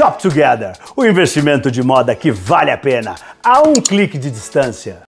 Shop Together, o investimento de moda que vale a pena, a um clique de distância.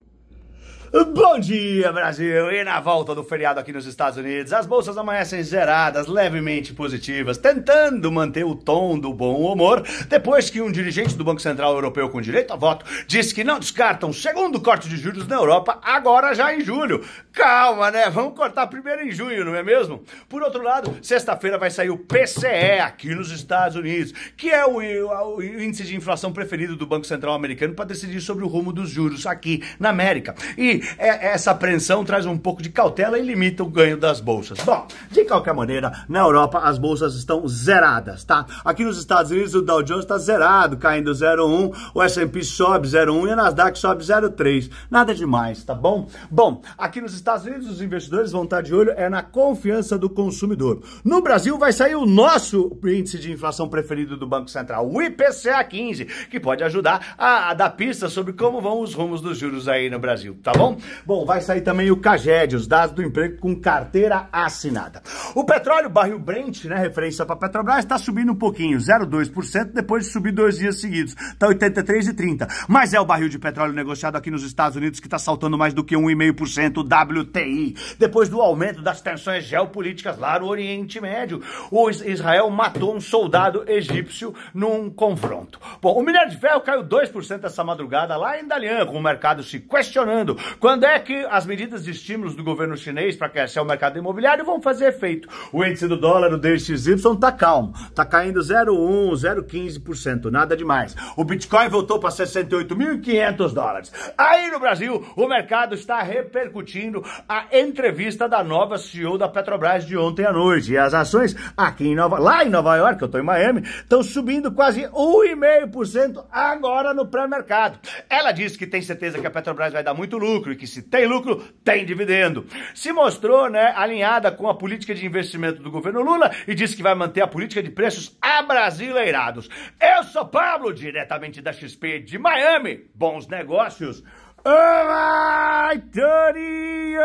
Bom dia, Brasil! E na volta do feriado aqui nos Estados Unidos, as bolsas amanhecem zeradas, levemente positivas, tentando manter o tom do bom humor, depois que um dirigente do Banco Central Europeu com direito a voto disse que não descartam um segundo corte de juros na Europa agora já em julho. Calma, né? Vamos cortar primeiro em junho, não é mesmo? Por outro lado, sexta-feira vai sair o PCE aqui nos Estados Unidos, que é o, o, o índice de inflação preferido do Banco Central americano para decidir sobre o rumo dos juros aqui na América. E é, essa apreensão traz um pouco de cautela e limita o ganho das bolsas. Bom, de qualquer maneira, na Europa as bolsas estão zeradas, tá? Aqui nos Estados Unidos o Dow Jones está zerado, caindo 0,1, o S&P sobe 0,1 e a Nasdaq sobe 0,3. Nada demais, tá bom? Bom, aqui nos Estados Unidos, os investidores vão estar de olho é na confiança do consumidor. No Brasil, vai sair o nosso índice de inflação preferido do Banco Central, o IPCA 15, que pode ajudar a, a dar pista sobre como vão os rumos dos juros aí no Brasil, tá bom? Bom, vai sair também o CAGED, os dados do emprego com carteira assinada. O petróleo, barril Brent, né, referência para Petrobras, está subindo um pouquinho, 0,2%, depois de subir dois dias seguidos. Está 83,30. Mas é o barril de petróleo negociado aqui nos Estados Unidos que está saltando mais do que 1,5% WTI. Depois do aumento das tensões geopolíticas lá no Oriente Médio, o Israel matou um soldado egípcio num confronto. Bom, o minério de ferro caiu 2% essa madrugada lá em Dalian, com o mercado se questionando quando é que as medidas de estímulos do governo chinês para crescer o mercado imobiliário vão fazer efeito feito. O índice do dólar, o DXY, tá calmo. Tá caindo 0,1, 0,15%, nada demais. O Bitcoin voltou para 68.500 dólares. Aí no Brasil, o mercado está repercutindo a entrevista da nova CEO da Petrobras de ontem à noite. E as ações aqui em Nova, lá em Nova York, eu estou em Miami, estão subindo quase 1,5% agora no pré-mercado. Ela disse que tem certeza que a Petrobras vai dar muito lucro e que se tem lucro, tem dividendo. Se mostrou, né, alinhada com a política de investimento do governo Lula e disse que vai manter a política de preços abrasileirados. Eu sou Pablo, diretamente da XP de Miami. Bons negócios. Vai, Torinho!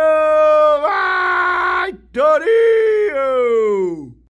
Vai, Torinho!